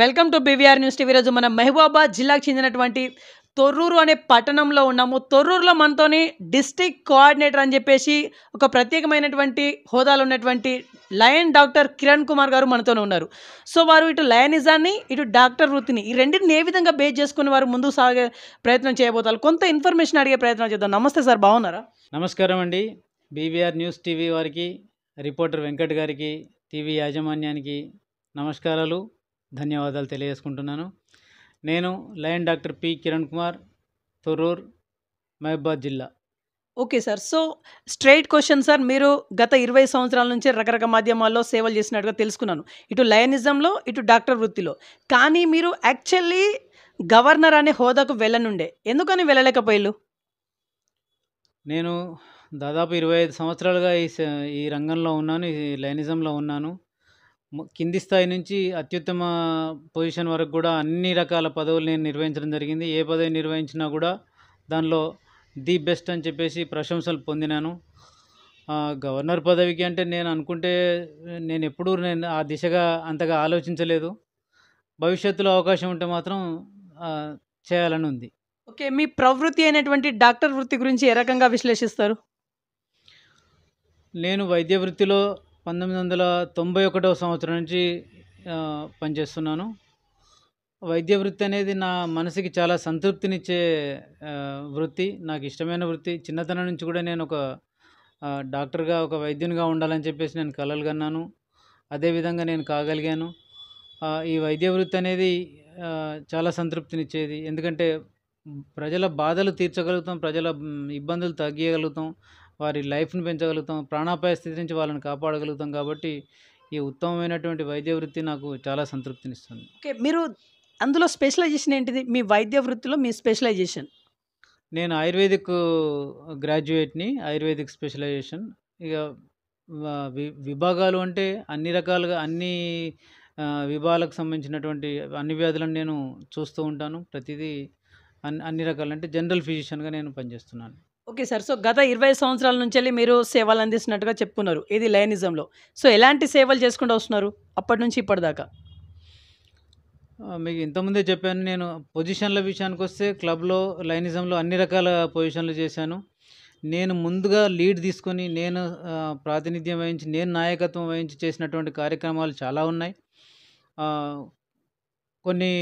welcome to BVR news TV రోజు మనం మహబూబాబాద్ జిల్లాకు చెందినటువంటి తొర్రూరు అనే పట్టణంలో ఉన్నాము తొర్రూరులో మనతోని డిస్టిక్ కోఆర్డినేటర్ అని చెప్పేసి ఒక ప్రత్యేకమైనటువంటి హోదాలో ఉన్నటువంటి లయన్ డాక్టర్ కిరణ్ కుమార్ గారు మనతోనే ఉన్నారు సో వారు ఇటు లయనిజాన్ని ఇటు డాక్టర్ వృత్తిని ఈ రెండింటిని ఏ విధంగా బేస్ చేసుకుని వారు ముందుకు సాగే ప్రయత్నం చేయబోతారు కొంత ఇన్ఫర్మేషన్ అడిగే ప్రయత్నం చేద్దాం నమస్తే సార్ బాగున్నారా నమస్కారం అండి బీవీఆర్ న్యూస్ టీవీ వారికి రిపోర్టర్ వెంకట్ గారికి టీవీ యాజమాన్యానికి నమస్కారాలు ధన్యవాదాలు తెలియజేసుకుంటున్నాను నేను lion doctor P Kiran Kumar Torrur Mahabad జిల్లా okay sir so straight question sir మీరు గత ఇరవై సంవత్సరాల నుంచి రకరకాల మాధ్యమాల్లో సేవలు చేసినట్టుగా తెలుసుకున్నాను ఇటు లయనిజంలో ఇటు డాక్టర్ వృత్తిలో కానీ మీరు యాక్చువల్లీ గవర్నర్ అనే హోదాకు వెళ్ళనుండే ఎందుకని వెళ్ళలేకపోయారు నేను దాదాపు ఇరవై ఐదు సంవత్సరాలుగా ఈ ఈ రంగంలో ఉన్నాను ఈ లయనిజంలో ఉన్నాను కింది స్థాయి నుంచి అత్యుత్తమ పొజిషన్ వరకు కూడా అన్ని రకాల పదవులు నేను నిర్వహించడం జరిగింది ఏ పదవి నిర్వహించినా కూడా దానిలో ది బెస్ట్ అని చెప్పేసి ప్రశంసలు పొందినాను గవర్నర్ పదవికి అంటే నేను అనుకుంటే నేను ఎప్పుడూ నేను ఆ దిశగా అంతగా ఆలోచించలేదు భవిష్యత్తులో అవకాశం ఉంటే మాత్రం చేయాలని ఉంది ఓకే మీ ప్రవృత్తి అయినటువంటి డాక్టర్ వృత్తి గురించి ఏ రకంగా విశ్లేషిస్తారు నేను వైద్య వృత్తిలో పంతొమ్మిది వందల తొంభై ఒకటవ సంవత్సరం నుంచి పనిచేస్తున్నాను వైద్య వృత్తి అనేది నా మనసుకి చాలా సంతృప్తినిచ్చే వృత్తి నాకు ఇష్టమైన వృత్తి చిన్నతనం నుంచి కూడా నేను ఒక డాక్టర్గా ఒక వైద్యునిగా ఉండాలని చెప్పేసి నేను కలలు కన్నాను అదేవిధంగా నేను కాగలిగాను ఈ వైద్య వృత్తి అనేది చాలా సంతృప్తినిచ్చేది ఎందుకంటే ప్రజల బాధలు తీర్చగలుగుతాం ప్రజల ఇబ్బందులు తగ్గియగలుగుతాం వారి లైఫ్ని పెంచగలుగుతాం ప్రాణాపాయ స్థితి నుంచి వాళ్ళని కాపాడగలుగుతాం కాబట్టి ఈ ఉత్తమమైనటువంటి వైద్య వృత్తి నాకు చాలా సంతృప్తినిస్తుంది ఓకే మీరు అందులో స్పెషలైజేషన్ ఏంటిది మీ వైద్య వృత్తిలో మీ స్పెషలైజేషన్ నేను ఆయుర్వేదిక్ గ్రాడ్యుయేట్ని ఆయుర్వేదిక్ స్పెషలైజేషన్ ఇక విభాగాలు అంటే అన్ని రకాలుగా అన్ని విభాగాలకు సంబంధించినటువంటి అన్ని వ్యాధులను నేను చూస్తూ ఉంటాను ప్రతిదీ అన్ని అన్ని రకాలంటే జనరల్ ఫిజిషియన్గా నేను పనిచేస్తున్నాను ఓకే సార్ సో గత ఇరవై సంవత్సరాల నుంచి వెళ్ళి మీరు సేవలు అందిస్తున్నట్టుగా చెప్పుకున్నారు ఇది లయనిజంలో సో ఎలాంటి సేవలు చేసుకుంటూ వస్తున్నారు అప్పటి నుంచి ఇప్పటిదాకా మీకు ఇంతకుముందే చెప్పాను నేను పొజిషన్ల విషయానికి వస్తే క్లబ్లో లయనిజంలో అన్ని రకాల పొజిషన్లు చేశాను నేను ముందుగా లీడ్ తీసుకొని నేను ప్రాతినిధ్యం వహించి నేను నాయకత్వం వహించి చేసినటువంటి కార్యక్రమాలు చాలా ఉన్నాయి కొన్ని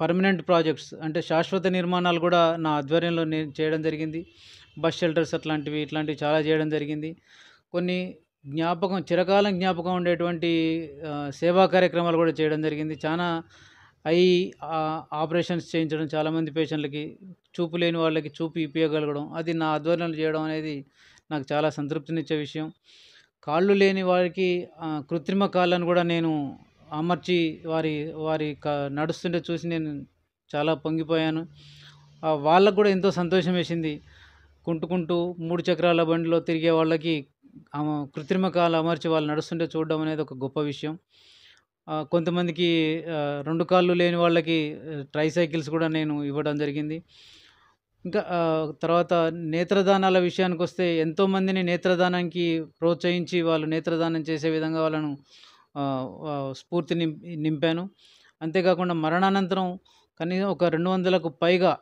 పర్మనెంట్ ప్రాజెక్ట్స్ అంటే శాశ్వత నిర్మాణాలు కూడా నా ఆధ్వర్యంలో నేను చేయడం జరిగింది బస్ షెల్టర్స్ అట్లాంటివి ఇట్లాంటివి చాలా చేయడం జరిగింది కొన్ని జ్ఞాపకం చిరకాలం జ్ఞాపకం ఉండేటువంటి సేవా కార్యక్రమాలు కూడా చేయడం జరిగింది చాలా అయి ఆపరేషన్స్ చేయించడం చాలామంది పేషెంట్లకి చూపు లేని వాళ్ళకి చూపు ఇప్పించగలగడం అది నా ఆధ్వర్యంలో చేయడం అనేది నాకు చాలా సంతృప్తినిచ్చే విషయం కాళ్ళు లేని వారికి కృత్రిమ కాళ్ళను కూడా నేను అమర్చి వారి వారి నడుస్తుంటే చూసి నేను చాలా పొంగిపోయాను వాళ్ళకు కూడా ఎంతో సంతోషం వేసింది కుంటుకుంటూ మూడు చక్రాల బండిలో తిరిగే వాళ్ళకి కృత్రిమ కాలు అమర్చి వాళ్ళు నడుస్తుంటే చూడడం అనేది ఒక గొప్ప విషయం కొంతమందికి రెండు కాళ్ళు లేని వాళ్ళకి ట్రైసైకిల్స్ కూడా నేను ఇవ్వడం జరిగింది ఇంకా తర్వాత నేత్రదానాల విషయానికి వస్తే ఎంతోమందిని నేత్రదానానికి ప్రోత్సహించి వాళ్ళు నేత్రదానం చేసే విధంగా వాళ్ళను స్ఫూర్తి నింపాను అంతేకాకుండా మరణానంతరం కనీసం ఒక రెండు వందలకు పైగా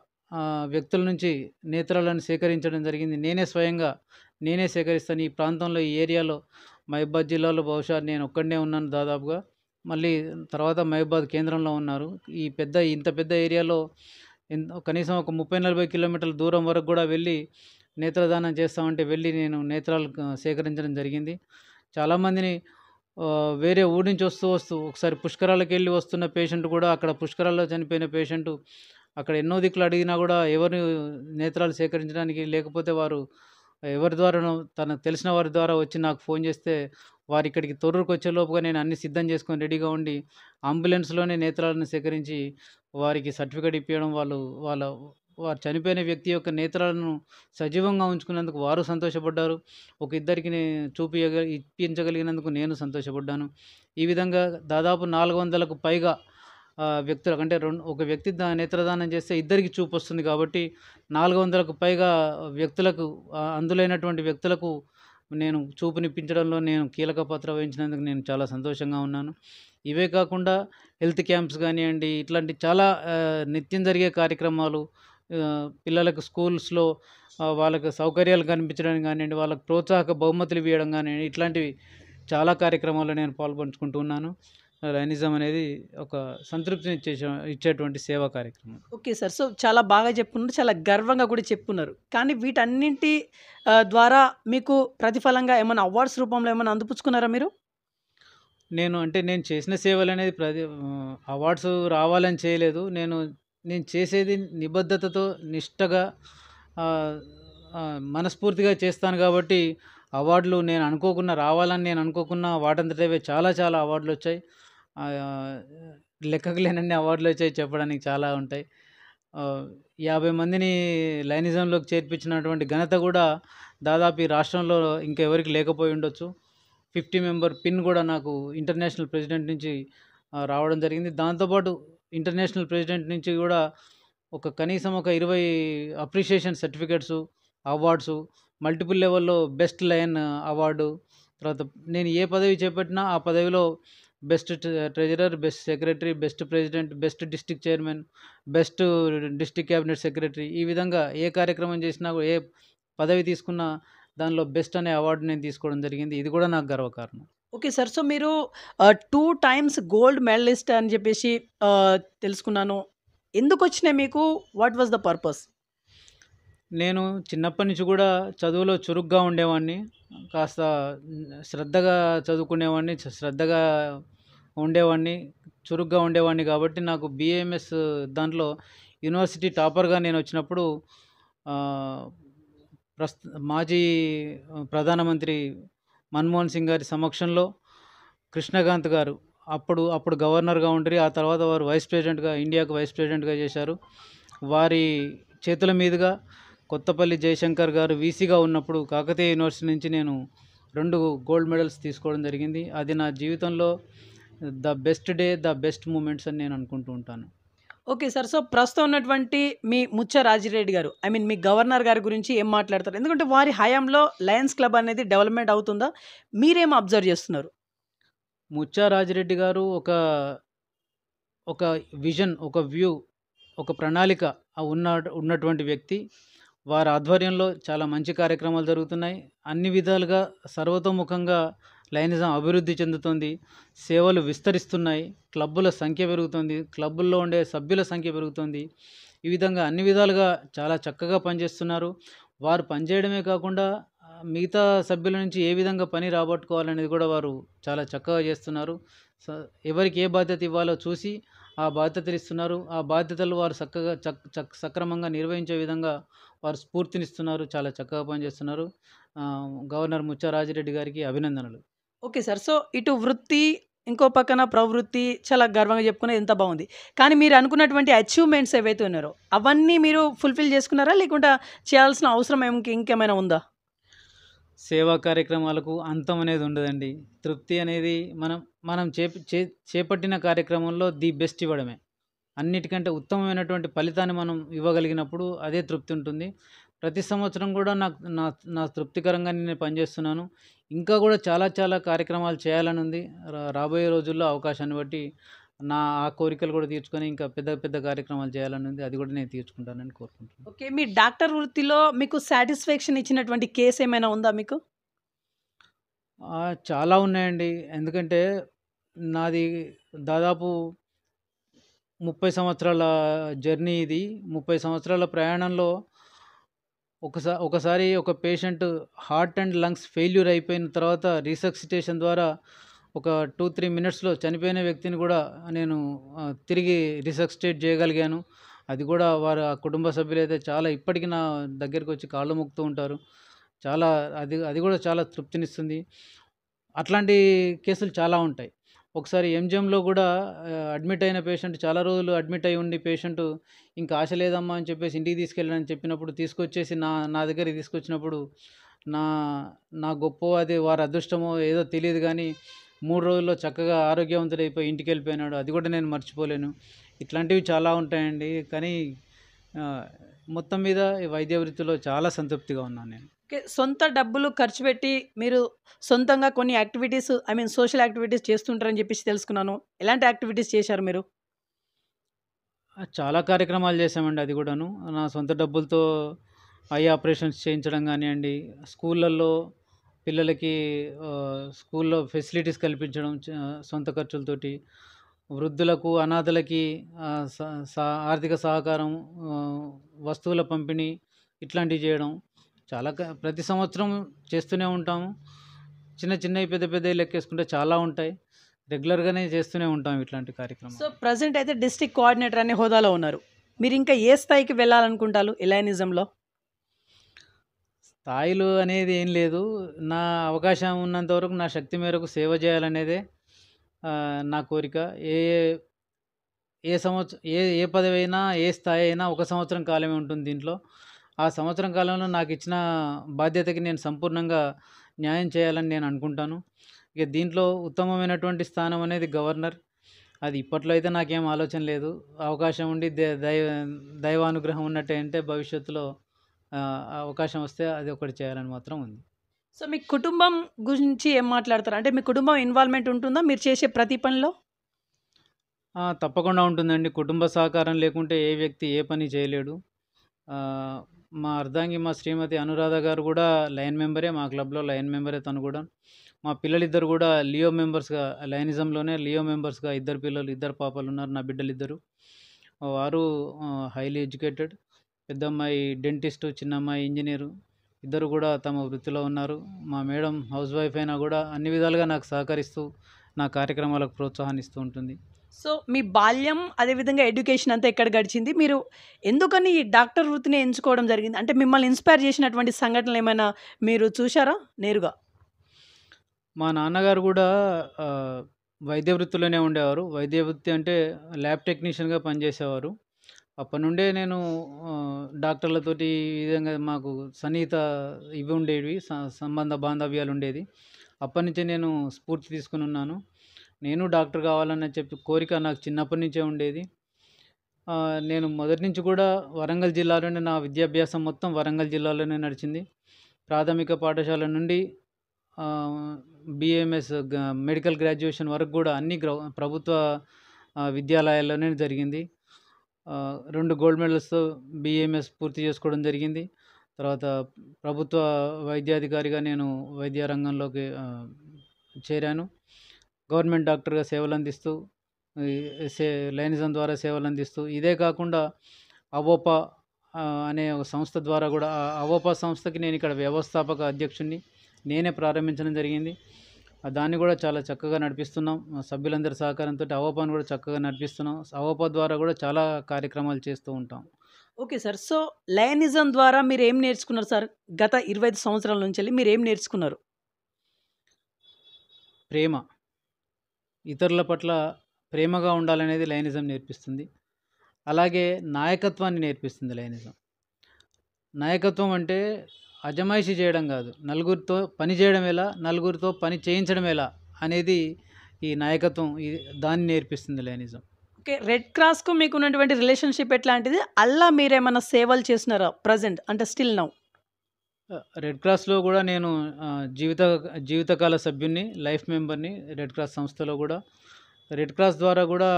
వ్యక్తుల నుంచి నేత్రాలను సేకరించడం జరిగింది నేనే స్వయంగా నేనే సేకరిస్తాను ఈ ప్రాంతంలో ఈ ఏరియాలో మహిబాద్ జిల్లాలో బహుశా నేను ఒక్కడనే ఉన్నాను దాదాపుగా మళ్ళీ తర్వాత మహిబాద్ కేంద్రంలో ఉన్నారు ఈ పెద్ద ఇంత పెద్ద ఏరియాలో కనీసం ఒక ముప్పై నలభై కిలోమీటర్ల దూరం వరకు కూడా వెళ్ళి నేత్రదానం చేస్తామంటే వెళ్ళి నేను నేత్రాలు సేకరించడం జరిగింది చాలామందిని వేరే ఊరి నుంచి వస్తూ వస్తూ ఒకసారి పుష్కరాలకు వెళ్ళి వస్తున్న పేషెంట్ కూడా అక్కడ పుష్కరాల్లో చనిపోయిన పేషెంట్ అక్కడ ఎన్నో దిక్కులు అడిగినా కూడా ఎవరిని నేత్రాలు సేకరించడానికి లేకపోతే వారు ఎవరి ద్వారానో తనకు తెలిసిన వారి ద్వారా వచ్చి నాకు ఫోన్ చేస్తే వారు ఇక్కడికి తొర్రుకు వచ్చే లోపుగా నేను అన్ని సిద్ధం చేసుకొని రెడీగా ఉండి అంబులెన్స్లోనే నేత్రాలను సేకరించి వారికి సర్టిఫికేట్ ఇప్పించడం వాళ్ళు వాళ్ళ వారు చనిపోయిన వ్యక్తి యొక్క నేత్రాలను సజీవంగా ఉంచుకున్నందుకు వారు సంతోషపడ్డారు ఒక ఇద్దరికి చూపి ఇప్పించగలిగినందుకు నేను సంతోషపడ్డాను ఈ విధంగా దాదాపు నాలుగు వందలకు పైగా వ్యక్తులకు అంటే రెండు ఒక వ్యక్తి దా నేత్రదానం చేస్తే ఇద్దరికి చూపు వస్తుంది కాబట్టి నాలుగు వందలకు పైగా వ్యక్తులకు అందులైనటువంటి వ్యక్తులకు నేను చూపునిప్పించడంలో నేను కీలక పాత్ర వహించినందుకు నేను చాలా సంతోషంగా ఉన్నాను ఇవే కాకుండా హెల్త్ క్యాంప్స్ కానివ్వండి ఇట్లాంటి చాలా నిత్యం జరిగే కార్యక్రమాలు పిల్లలకు స్కూల్స్లో వాళ్ళకి సౌకర్యాలు కనిపించడం కానివ్వండి వాళ్ళకు ప్రోత్సాహక బహుమతులు ఇవ్వడం కానివ్వండి ఇట్లాంటివి చాలా కార్యక్రమాల్లో నేను పాల్పంచుకుంటున్నాను లైనిజం అనేది ఒక సంతృప్తిని ఇచ్చే ఇచ్చేటువంటి సేవా కార్యక్రమం ఓకే సార్ సో చాలా బాగా చెప్పున్నారు చాలా గర్వంగా కూడా చెప్పున్నారు కానీ వీటన్నింటి ద్వారా మీకు ప్రతిఫలంగా ఏమైనా అవార్డ్స్ రూపంలో ఏమైనా అందుపుచ్చుకున్నారా మీరు నేను అంటే నేను చేసిన సేవలు అనేది ప్రతి అవార్డ్స్ రావాలని చేయలేదు నేను నేను చేసేది నిబద్ధతతో నిష్టగా మనస్ఫూర్తిగా చేస్తాను కాబట్టి అవార్డులు నేను అనుకోకుండా రావాలని నేను అనుకోకున్నా వాటంతటవే చాలా చాలా అవార్డులు వచ్చాయి లెక్కకు లేనన్ని అవార్డులు వచ్చాయి చెప్పడానికి చాలా ఉంటాయి యాభై మందిని లైనిజంలోకి చేర్పించినటువంటి ఘనత కూడా దాదాపు ఈ రాష్ట్రంలో ఇంకెవరికి లేకపోయి ఉండొచ్చు ఫిఫ్టీ మెంబర్ పిన్ కూడా నాకు ఇంటర్నేషనల్ ప్రెసిడెంట్ నుంచి రావడం జరిగింది దాంతోపాటు ఇంటర్నేషనల్ ప్రెసిడెంట్ నుంచి కూడా ఒక కనీసం ఒక ఇరవై అప్రిషియేషన్ సర్టిఫికెట్సు అవార్డ్స్ మల్టిపుల్ లెవెల్లో బెస్ట్ లయన్ అవార్డు తర్వాత నేను ఏ పదవి చేపట్టినా ఆ పదవిలో best treasurer best secretary best president best district chairman best district cabinet secretary ఈ విధంగా ఏ కార్యక్రమం చేసినా ఏ పదవి తీసుకున్నా దానిలో బెస్ట్ అనే అవార్డు నేను తీసుకోవడం జరిగింది ఇది కూడా నాకు గర్వకారణం ఓకే సార్ సో మీరు టూ టైమ్స్ గోల్డ్ మెడలిస్ట్ అని చెప్పేసి తెలుసుకున్నాను ఎందుకు వచ్చినాయి మీకు వాట్ వాజ్ ద పర్పస్ నేను చిన్నప్పటి నుంచి కూడా చదువులో చురుగ్గా ఉండేవాడిని కాస్త శ్రద్ధగా చదువుకునేవాడిని శ్రద్ధగా ఉండేవాడిని చురుగ్గా ఉండేవాడిని కాబట్టి నాకు బీఏఎంఎస్ దాంట్లో యూనివర్సిటీ టాపర్గా నేను వచ్చినప్పుడు ప్రస్తు మాజీ ప్రధానమంత్రి మన్మోహన్ సింగ్ గారి సమక్షంలో కృష్ణకాంత్ గారు అప్పుడు అప్పుడు గవర్నర్గా ఉండి ఆ తర్వాత వారు వైస్ ప్రెసిడెంట్గా ఇండియాకు వైస్ ప్రెసిడెంట్గా చేశారు వారి చేతుల మీదుగా కొత్తపల్లి జయశంకర్ గారు వీసీగా ఉన్నప్పుడు కాకతీయ యూనివర్సిటీ నుంచి నేను రెండు గోల్డ్ మెడల్స్ తీసుకోవడం జరిగింది అది నా జీవితంలో the best day the best moments అని నేను అనుకుంటూ ఉంటాను ఓకే సార్ సో ప్రస్తుతం ఉన్నటువంటి మీ ముచ్చ రాజిరెడ్డి గారు ఐ మీన్ మీ గవర్నర్ గారి గురించి ఏం మాట్లాడతారు ఎందుకంటే వారి హయాంలో లయన్స్ క్లబ్ అనేది డెవలప్మెంట్ అవుతుందా మీరేం అబ్జర్వ్ చేస్తున్నారు ముచ్చ రాజిరెడ్డి గారు ఒక ఒక విజన్ ఒక వ్యూ ఒక ప్రణాళిక ఉన్న ఉన్నటువంటి వ్యక్తి వారి ఆధ్వర్యంలో చాలా మంచి కార్యక్రమాలు జరుగుతున్నాయి అన్ని విధాలుగా సర్వతోముఖంగా లైనిజం అభివృద్ధి చెందుతుంది సేవలు విస్తరిస్తున్నాయి క్లబ్బుల సంఖ్య పెరుగుతుంది క్లబ్బుల్లో ఉండే సభ్యుల సంఖ్య పెరుగుతుంది ఈ విధంగా అన్ని విధాలుగా చాలా చక్కగా పనిచేస్తున్నారు వారు పనిచేయడమే కాకుండా మిగతా సభ్యుల నుంచి ఏ విధంగా పని రాబట్టుకోవాలనేది కూడా వారు చాలా చక్కగా చేస్తున్నారు ఎవరికి ఏ బాధ్యత ఇవ్వాలో చూసి ఆ బాధ్యతలు ఇస్తున్నారు ఆ బాధ్యతలు వారు చక్కగా చక్ సక్రమంగా నిర్వహించే విధంగా వారు స్ఫూర్తినిస్తున్నారు చాలా చక్కగా పనిచేస్తున్నారు గవర్నర్ ముచ్చారాజిరెడ్డి గారికి అభినందనలు ఓకే సార్ సో ఇటు వృత్తి ఇంకో పక్కన ప్రవృత్తి చాలా గర్వంగా చెప్పుకునే ఎంత బాగుంది కానీ మీరు అనుకున్నటువంటి అచీవ్మెంట్స్ ఏవైతే ఉన్నారో అవన్నీ మీరు ఫుల్ఫిల్ చేసుకున్నారా లేకుండా చేయాల్సిన అవసరం ఏమి ఇంకేమైనా ఉందా సేవా కార్యక్రమాలకు అంతం అనేది ఉండదండి తృప్తి అనేది మనం మనం చే చేపట్టిన కార్యక్రమంలో ది బెస్ట్ ఇవ్వడమే అన్నిటికంటే ఉత్తమమైనటువంటి ఫలితాన్ని మనం ఇవ్వగలిగినప్పుడు అదే తృప్తి ఉంటుంది ప్రతి సంవత్సరం కూడా నాకు నా నా తృప్తికరంగా నేను పనిచేస్తున్నాను ఇంకా కూడా చాలా చాలా కార్యక్రమాలు చేయాలని ఉంది రాబోయే రోజుల్లో అవకాశాన్ని బట్టి నా ఆ కోరికలు కూడా తీర్చుకొని ఇంకా పెద్ద పెద్ద కార్యక్రమాలు చేయాలనేది అది కూడా నేను తీర్చుకుంటానని కోరుకుంటున్నాను ఓకే మీ డాక్టర్ వృత్తిలో మీకు సాటిస్ఫాక్షన్ ఇచ్చినటువంటి కేసు ఏమైనా ఉందా మీకు చాలా ఉన్నాయండి ఎందుకంటే నాది దాదాపు ముప్పై సంవత్సరాల జర్నీ ఇది ముప్పై సంవత్సరాల ప్రయాణంలో ఒకసారి ఒకసారి ఒక patient heart and lungs failure అయిపోయిన తర్వాత రీసక్సిటేషన్ ద్వారా ఒక టూ త్రీ మినిట్స్లో చనిపోయిన వ్యక్తిని కూడా నేను తిరిగి రిసక్స్టేట్ చేయగలిగాను అది కూడా వారు ఆ కుటుంబ సభ్యులైతే చాలా ఇప్పటికీ నా దగ్గరికి వచ్చి కాళ్ళు మొక్కుతూ ఉంటారు చాలా అది అది కూడా చాలా తృప్తినిస్తుంది అట్లాంటి కేసులు చాలా ఉంటాయి ఒకసారి ఎంజిఎంలో కూడా అడ్మిట్ అయిన పేషెంట్ చాలా రోజులు అడ్మిట్ అయి ఉండి పేషెంట్ ఇంకా ఆశ లేదమ్మా అని చెప్పేసి ఇంటికి తీసుకెళ్ళాలని చెప్పినప్పుడు తీసుకొచ్చేసి నా నా దగ్గరికి తీసుకొచ్చినప్పుడు నా నా గొప్ప అది వారి అదృష్టమో ఏదో తెలియదు కానీ మూడు రోజుల్లో చక్కగా ఆరోగ్యవంతుడైపోయి ఇంటికి వెళ్ళిపోయినాడు అది కూడా నేను మర్చిపోలేను ఇట్లాంటివి చాలా ఉంటాయండి కానీ మొత్తం మీద ఈ వైద్య వృత్తిలో చాలా సంతృప్తిగా ఉన్నాను నేను సొంత డబ్బులు ఖర్చు పెట్టి మీరు సొంతంగా కొన్ని activities I mean social activities చేస్తుంటారని చెప్పేసి తెలుసుకున్నాను ఎలాంటి యాక్టివిటీస్ చేశారు మీరు చాలా కార్యక్రమాలు చేశామండి అది కూడాను నా సొంత డబ్బులతో ఐ ఆపరేషన్స్ చేయించడం కానివ్వండి స్కూళ్ళల్లో పిల్లలకి స్కూల్లో ఫెసిలిటీస్ కల్పించడం సొంత ఖర్చులతోటి వృద్ధులకు అనాథలకి ఆర్థిక సహకారం వస్తువుల పంపిణీ ఇట్లాంటివి చేయడం చాలా ప్రతి సంవత్సరం చేస్తూనే ఉంటాము చిన్న చిన్నవి పెద్ద పెద్దవి లెక్కేసుకుంటే చాలా ఉంటాయి రెగ్యులర్గానే చేస్తూనే ఉంటాం ఇట్లాంటి కార్యక్రమం సో ప్రజెంట్ అయితే డిస్టిక్ కోఆర్డినేటర్ అనే హోదాలో ఉన్నారు మీరు ఇంకా ఏ స్థాయికి వెళ్ళాలనుకుంటారు ఇలానిజంలో స్థాయిలు అనేది ఏం లేదు నా అవకాశం ఉన్నంత వరకు నా శక్తి మేరకు సేవ చేయాలనేదే నా కోరిక ఏ ఏ సంవత్సరం ఏ ఏ పదవి అయినా ఏ స్థాయి అయినా ఒక సంవత్సరం కాలమే ఉంటుంది దీంట్లో ఆ సంవత్సరం కాలంలో నాకు ఇచ్చిన బాధ్యతకి నేను సంపూర్ణంగా న్యాయం చేయాలని నేను అనుకుంటాను ఇక దీంట్లో ఉత్తమమైనటువంటి స్థానం అనేది గవర్నర్ అది ఇప్పట్లో అయితే నాకేం ఆలోచన లేదు అవకాశం ఉండి దైవ దైవానుగ్రహం ఉన్నట్టే అంటే భవిష్యత్తులో అవకాశం వస్తే అది ఒకటి చేయాలని మాత్రం ఉంది సో మీ కుటుంబం గురించి ఏం మాట్లాడతారు అంటే మీ కుటుంబం ఇన్వాల్వ్మెంట్ ఉంటుందా మీరు చేసే ప్రతి పనిలో తప్పకుండా ఉంటుందండి కుటుంబ సహకారం లేకుంటే ఏ వ్యక్తి ఏ పని చేయలేడు మా అర్ధాంగి మా శ్రీమతి అనురాధ గారు కూడా లైన్ మెంబరే మా క్లబ్లో లైన్ మెంబరే తను కూడా మా పిల్లలిద్దరు కూడా లియో మెంబర్స్గా లైనిజంలోనే లియో మెంబర్స్గా ఇద్దరు పిల్లలు ఇద్దరు పాపలు ఉన్నారు నా బిడ్డలు ఇద్దరు వారు హైలీ ఎడ్యుకేటెడ్ పెద్దమ్మాయి డెంటిస్టు చిన్నమ్మాయి ఇంజనీరు ఇద్దరు కూడా తమ వృత్తిలో ఉన్నారు మా మేడం హౌస్ వైఫ్ అయినా కూడా అన్ని విధాలుగా నాకు సహకరిస్తూ నా కార్యక్రమాలకు ప్రోత్సాహాన్నిస్తూ ఉంటుంది సో మీ బాల్యం అదేవిధంగా ఎడ్యుకేషన్ అంతా ఎక్కడ గడిచింది మీరు ఎందుకని ఈ డాక్టర్ వృత్తిని ఎంచుకోవడం జరిగింది అంటే మిమ్మల్ని ఇన్స్పైర్ చేసినటువంటి సంఘటనలు ఏమైనా మీరు చూశారా నేరుగా మా నాన్నగారు కూడా వైద్య వృత్తిలోనే ఉండేవారు వైద్య వృత్తి అంటే ల్యాబ్ టెక్నీషియన్గా పనిచేసేవారు అప్పటి నుండే నేను డాక్టర్లతోటి ఈ విధంగా మాకు సన్నిహిత ఇవి ఉండేవి సంబంధ బాంధవ్యాలు ఉండేది అప్పటి నుంచే నేను స్ఫూర్తి తీసుకుని ఉన్నాను నేను డాక్టర్ కావాలని చెప్పి కోరిక నాకు చిన్నప్పటి నుంచే ఉండేది నేను మొదటి నుంచి కూడా వరంగల్ జిల్లాలోనే నా విద్యాభ్యాసం మొత్తం వరంగల్ జిల్లాలోనే నడిచింది ప్రాథమిక పాఠశాల నుండి బిఎంఎస్ మెడికల్ గ్రాడ్యుయేషన్ వరకు కూడా అన్ని ప్రభుత్వ విద్యాలయాల్లోనే జరిగింది రెండు గోల్డ్ మెడల్స్తో బీఏఎంఎస్ పూర్తి చేసుకోవడం జరిగింది తర్వాత ప్రభుత్వ వైద్యాధికారిగా నేను వైద్య రంగంలోకి చేరాను గవర్నమెంట్ డాక్టర్గా సేవలు అందిస్తూ సే లైనిజం ద్వారా సేవలు అందిస్తూ ఇదే కాకుండా అవోపా అనే ఒక సంస్థ ద్వారా కూడా అవోపా సంస్థకి నేను ఇక్కడ వ్యవస్థాపక అధ్యక్షుడిని నేనే ప్రారంభించడం జరిగింది దాన్ని కూడా చాలా చక్కగా నడిపిస్తున్నాం సభ్యులందరి సహకారంతో అవోపాను కూడా చక్కగా నడిపిస్తున్నాం అవోపా ద్వారా కూడా చాలా కార్యక్రమాలు చేస్తూ ఉంటాం ఓకే సార్ సో లయనిజం ద్వారా మీరు ఏం నేర్చుకున్నారు సార్ గత ఇరవై ఐదు సంవత్సరాల నుంచి మీరు ఏం నేర్చుకున్నారు ప్రేమ ఇతరుల పట్ల ప్రేమగా ఉండాలనేది లయనిజం నేర్పిస్తుంది అలాగే నాయకత్వాన్ని నేర్పిస్తుంది లయనిజం నాయకత్వం అంటే అజమాయిషి చేయడం కాదు నలుగురితో పని చేయడం ఎలా నలుగురితో పని చేయించడం ఎలా అనేది ఈ నాయకత్వం ఈ దాన్ని నేర్పిస్తుంది లేనిజం ఓకే రెడ్ క్రాస్కు మీకు ఉన్నటువంటి రిలేషన్షిప్ ఎట్లాంటిది అల్లా మీరేమైనా సేవలు చేసినారా ప్రజెంట్ అంటే స్టిల్ నౌ రెడ్ క్రాస్లో కూడా నేను జీవిత జీవితకాల సభ్యుని లైఫ్ మెంబర్ని రెడ్ క్రాస్ సంస్థలో కూడా రెడ్ క్రాస్ ద్వారా కూడా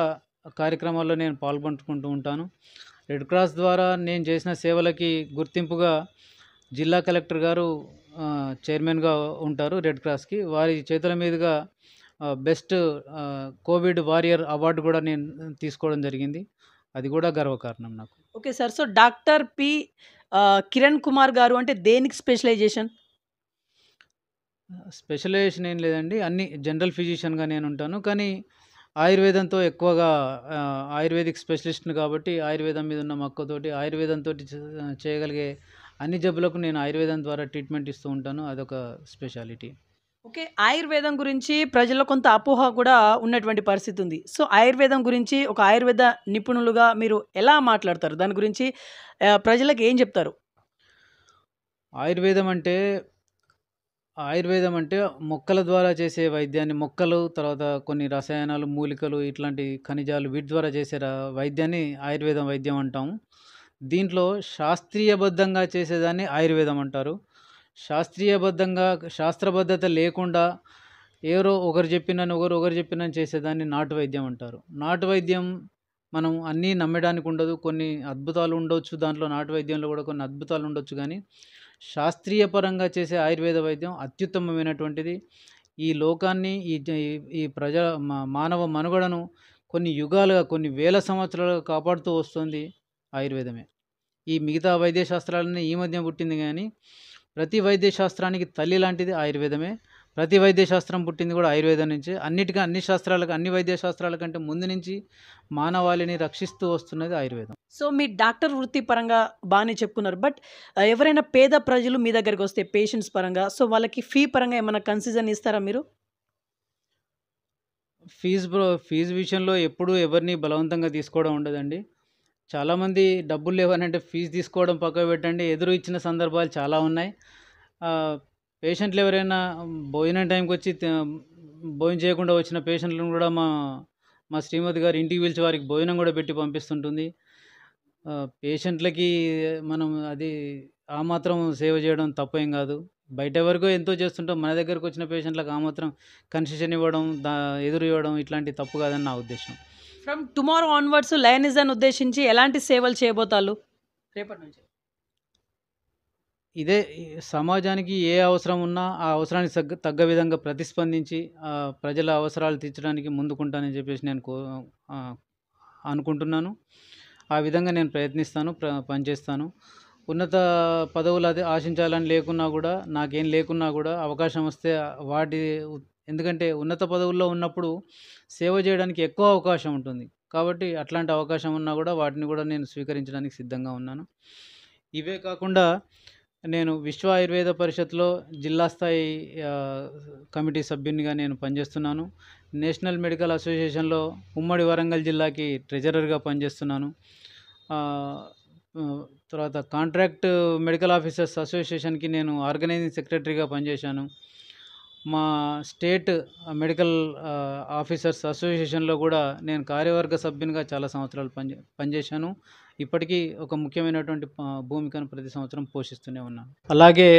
కార్యక్రమాల్లో నేను పాల్పంచుకుంటూ ఉంటాను రెడ్ క్రాస్ ద్వారా నేను చేసిన సేవలకి గుర్తింపుగా జిల్లా కలెక్టర్ గారు చైర్మన్గా ఉంటారు రెడ్ క్రాస్కి వారి చేతుల మీదుగా బెస్ట్ కోవిడ్ వారియర్ అవార్డు కూడా నేను తీసుకోవడం జరిగింది అది కూడా గర్వకారణం నాకు okay sir so doctor P Kiran Kumar గారు అంటే దేనికి స్పెషలైజేషన్ స్పెషలైజేషన్ ఏం లేదండి అన్ని జనరల్ ఫిజిషియన్గా నేను ఉంటాను కానీ ఆయుర్వేదంతో ఎక్కువగా ఆయుర్వేదిక్ స్పెషలిస్ట్ని కాబట్టి ఆయుర్వేదం మీద ఉన్న మక్కువతోటి ఆయుర్వేదంతో చేయగలిగే అన్ని జబ్బులకు నేను ఆయుర్వేదం ద్వారా ట్రీట్మెంట్ ఇస్తూ ఉంటాను అదొక స్పెషాలిటీ ఓకే ఆయుర్వేదం గురించి ప్రజల్లో కొంత అపోహ కూడా ఉన్నటువంటి పరిస్థితి ఉంది సో ఆయుర్వేదం గురించి ఒక ఆయుర్వేద నిపుణులుగా మీరు ఎలా మాట్లాడతారు దాని గురించి ప్రజలకు ఏం చెప్తారు ఆయుర్వేదం అంటే ఆయుర్వేదం అంటే మొక్కల ద్వారా చేసే వైద్యాన్ని మొక్కలు తర్వాత కొన్ని రసాయనాలు మూలికలు ఇట్లాంటి ఖనిజాలు వీటి ద్వారా చేసే వైద్యాన్ని ఆయుర్వేదం వైద్యం అంటాము దీంట్లో శాస్త్రీయబద్ధంగా చేసేదాన్ని ఆయుర్వేదం అంటారు శాస్త్రీయబద్ధంగా శాస్త్రబద్ధత లేకుండా ఎవరో ఒకరు చెప్పినని ఒకరు ఒకరు చెప్పినని చేసేదాన్ని నాటు వైద్యం అంటారు నాటు వైద్యం మనం అన్నీ నమ్మడానికి ఉండదు కొన్ని అద్భుతాలు ఉండొచ్చు దాంట్లో నాటు వైద్యంలో కూడా కొన్ని అద్భుతాలు ఉండొచ్చు కానీ శాస్త్రీయ పరంగా చేసే ఆయుర్వేద వైద్యం అత్యుత్తమమైనటువంటిది ఈ లోకాన్ని ఈ ఈ ప్రజ మానవ మనుగడను కొన్ని యుగాలుగా కొన్ని వేల సంవత్సరాలుగా కాపాడుతూ వస్తుంది ఆయుర్వేదమే ఈ మిగతా వైద్య శాస్త్రాలన్నీ ఈ మధ్య పుట్టింది కానీ ప్రతి వైద్య శాస్త్రానికి తల్లి లాంటిది ఆయుర్వేదమే ప్రతి వైద్య శాస్త్రం పుట్టింది కూడా ఆయుర్వేదం నుంచి అన్నిటికీ అన్ని శాస్త్రాలకు అన్ని వైద్య శాస్త్రాల కంటే ముందు నుంచి మానవాళిని రక్షిస్తూ వస్తున్నది ఆయుర్వేదం సో మీ డాక్టర్ వృత్తి పరంగా బాగానే చెప్పుకున్నారు బట్ ఎవరైనా పేద ప్రజలు మీ దగ్గరికి వస్తే పేషెంట్స్ పరంగా సో వాళ్ళకి ఫీ పరంగా ఏమైనా కన్సిజన్ ఇస్తారా మీరు ఫీజు ఫీజు విషయంలో ఎప్పుడూ ఎవరిని బలవంతంగా తీసుకోవడం ఉండదండి చాలామంది డబ్బులు లేవనంటే ఫీజు తీసుకోవడం పక్కకు పెట్టండి ఎదురు ఇచ్చిన సందర్భాలు చాలా ఉన్నాయి పేషెంట్లు ఎవరైనా భోజనం టైంకి వచ్చి భోజనం చేయకుండా వచ్చిన పేషెంట్లను కూడా మా మా శ్రీమతి గారు ఇంటికి పిలిచి వారికి భోజనం కూడా పెట్టి పంపిస్తుంటుంది పేషెంట్లకి మనం అది ఆ మాత్రం సేవ చేయడం తప్పేం కాదు బయట వరకు ఎంతో చేస్తుంటాం మన దగ్గరకు వచ్చిన పేషెంట్లకు ఆ మాత్రం కన్సెషన్ ఇవ్వడం దా ఎదురు ఇవ్వడం ఇట్లాంటి తప్పు కాదని నా ఉద్దేశం ఫ్రమ్ టుమారో ఆన్వర్డ్స్ లయనిజన్ ఉద్దేశించి ఎలాంటి సేవలు చేయబోతాలు రేపటి నుంచి ఇదే సమాజానికి ఏ అవసరం ఉన్నా ఆ అవసరానికి తగ్గ తగ్గ విధంగా ప్రతిస్పందించి ప్రజల అవసరాలు తీర్చడానికి ముందుకుంటానని చెప్పేసి నేను కో అనుకుంటున్నాను ఆ విధంగా నేను ప్రయత్నిస్తాను ప్ర పనిచేస్తాను ఉన్నత పదవులు అది ఆశించాలని లేకున్నా కూడా నాకేం లేకున్నా కూడా అవకాశం వస్తే వాటి ఎందుకంటే ఉన్నత పదవుల్లో ఉన్నప్పుడు సేవ చేయడానికి ఎక్కువ అవకాశం ఉంటుంది కాబట్టి అట్లాంటి అవకాశం ఉన్నా కూడా వాటిని కూడా నేను స్వీకరించడానికి సిద్ధంగా ఉన్నాను ఇవే కాకుండా నేను విశ్వ ఆయుర్వేద పరిషత్లో జిల్లా స్థాయి కమిటీ సభ్యునిగా నేను పనిచేస్తున్నాను నేషనల్ మెడికల్ అసోసియేషన్లో ఉమ్మడి వరంగల్ జిల్లాకి ట్రెజరర్గా పనిచేస్తున్నాను తర్వాత కాంట్రాక్ట్ మెడికల్ ఆఫీసర్స్ అసోసియేషన్కి నేను ఆర్గనైజింగ్ సెక్రటరీగా పనిచేశాను మా స్టేట్ మెడికల్ ఆఫీసర్స్ అసోసియేషన్లో కూడా నేను కార్యవర్గ సభ్యునిగా చాలా సంవత్సరాలు పని పనిచేశాను ఇప్పటికీ ఒక ముఖ్యమైనటువంటి భూమికను ప్రతి సంవత్సరం పోషిస్తూనే ఉన్నాను అలాగే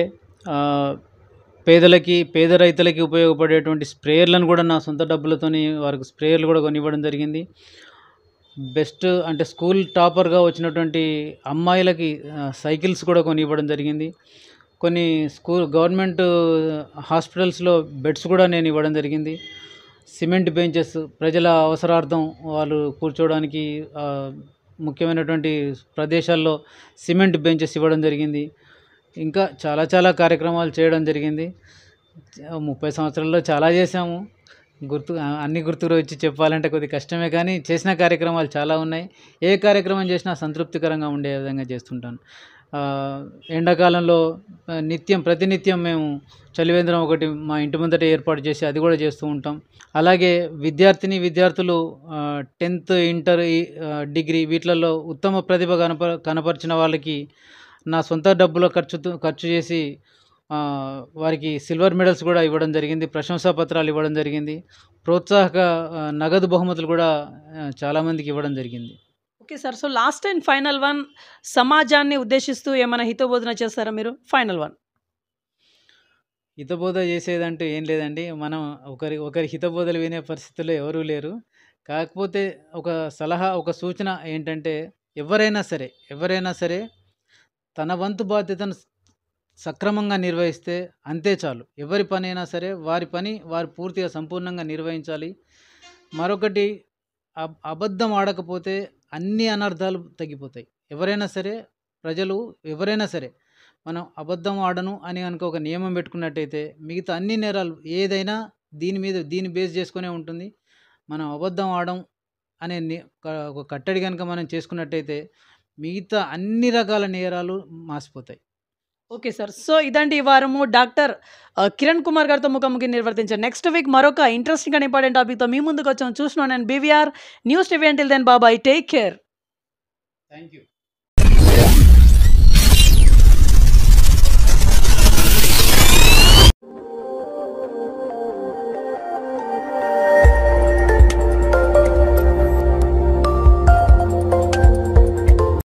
పేదలకి పేద రైతులకి ఉపయోగపడేటువంటి స్ప్రేయర్లను కూడా నా సొంత డబ్బులతోని వారికి స్ప్రేయర్లు కూడా కొనివ్వడం జరిగింది బెస్ట్ అంటే స్కూల్ టాపర్గా వచ్చినటువంటి అమ్మాయిలకి సైకిల్స్ కూడా కొనివ్వడం జరిగింది కొన్ని స్కూల్ గవర్నమెంట్ హాస్పిటల్స్లో బెడ్స్ కూడా నేను ఇవ్వడం జరిగింది సిమెంట్ బెంచెస్ ప్రజల అవసరార్థం వాళ్ళు కూర్చోవడానికి ముఖ్యమైనటువంటి ప్రదేశాల్లో సిమెంట్ బెంచెస్ ఇవ్వడం జరిగింది ఇంకా చాలా చాలా కార్యక్రమాలు చేయడం జరిగింది ముప్పై సంవత్సరాల్లో చాలా చేశాము గుర్తు అన్ని గుర్తులు వచ్చి చెప్పాలంటే కొద్ది కష్టమే కానీ చేసిన కార్యక్రమాలు చాలా ఉన్నాయి ఏ కార్యక్రమం చేసినా సంతృప్తికరంగా ఉండే విధంగా చేస్తుంటాను ఎండాకాలంలో నిత్యం ప్రతినిత్యం మేము చలివేంద్రం ఒకటి మా ఇంటి ముందట ఏర్పాటు చేసి అది కూడా చేస్తూ ఉంటాం అలాగే విద్యార్థిని విద్యార్థులు టెన్త్ ఇంటర్ డిగ్రీ వీటిలలో ఉత్తమ ప్రతిభ కనప కనపరిచిన వాళ్ళకి నా సొంత డబ్బులో ఖర్చు ఖర్చు చేసి వారికి సిల్వర్ మెడల్స్ కూడా ఇవ్వడం జరిగింది ప్రశంసా పత్రాలు ఇవ్వడం జరిగింది ప్రోత్సాహక నగదు బహుమతులు కూడా చాలామందికి ఇవ్వడం జరిగింది okay sir so last and final one సమాజాన్ని ఉద్దేశిస్తూ ఏమైనా హితబోధన చేస్తారా మీరు ఫైనల్ వన్ హితబోధ చేసేదంటూ ఏం లేదండి మనం ఒకరి ఒకరి హితబోధలు వినే పరిస్థితుల్లో ఎవరూ లేరు కాకపోతే ఒక సలహా ఒక సూచన ఏంటంటే ఎవరైనా సరే ఎవరైనా సరే తన వంతు బాధ్యతను సక్రమంగా నిర్వహిస్తే అంతే చాలు ఎవరి పని అయినా సరే వారి పని వారు పూర్తిగా సంపూర్ణంగా నిర్వహించాలి మరొకటి అబద్ధం ఆడకపోతే అన్ని అనర్థాలు తగ్గిపోతాయి ఎవరైనా సరే ప్రజలు ఎవరైనా సరే మనం అబద్ధం ఆడను అని కనుక ఒక నియమం పెట్టుకున్నట్టయితే మిగతా అన్ని నేరాలు ఏదైనా దీని మీద దీన్ని బేస్ చేసుకునే ఉంటుంది మనం అబద్ధం ఆడం అనే ఒక కట్టడి కనుక మనం చేసుకున్నట్టయితే మిగతా అన్ని రకాల నేరాలు మాసిపోతాయి ఓకే సార్ సో ఇదండి ఈ వారము డాక్టర్ కిరణ్ కుమార్ గారితో ముఖాముఖి నిర్వర్తించారు నెక్స్ట్ వీక్ మరొక ఇంట్రెస్టింగ్ అండ్ ఇంపార్టెంట్ టాపిక్తో మీ ముందుకు వచ్చాం చూసినా నేను బీవీఆర్ న్యూస్ టీవీ దెన్ బాబాయ్ take care thank you you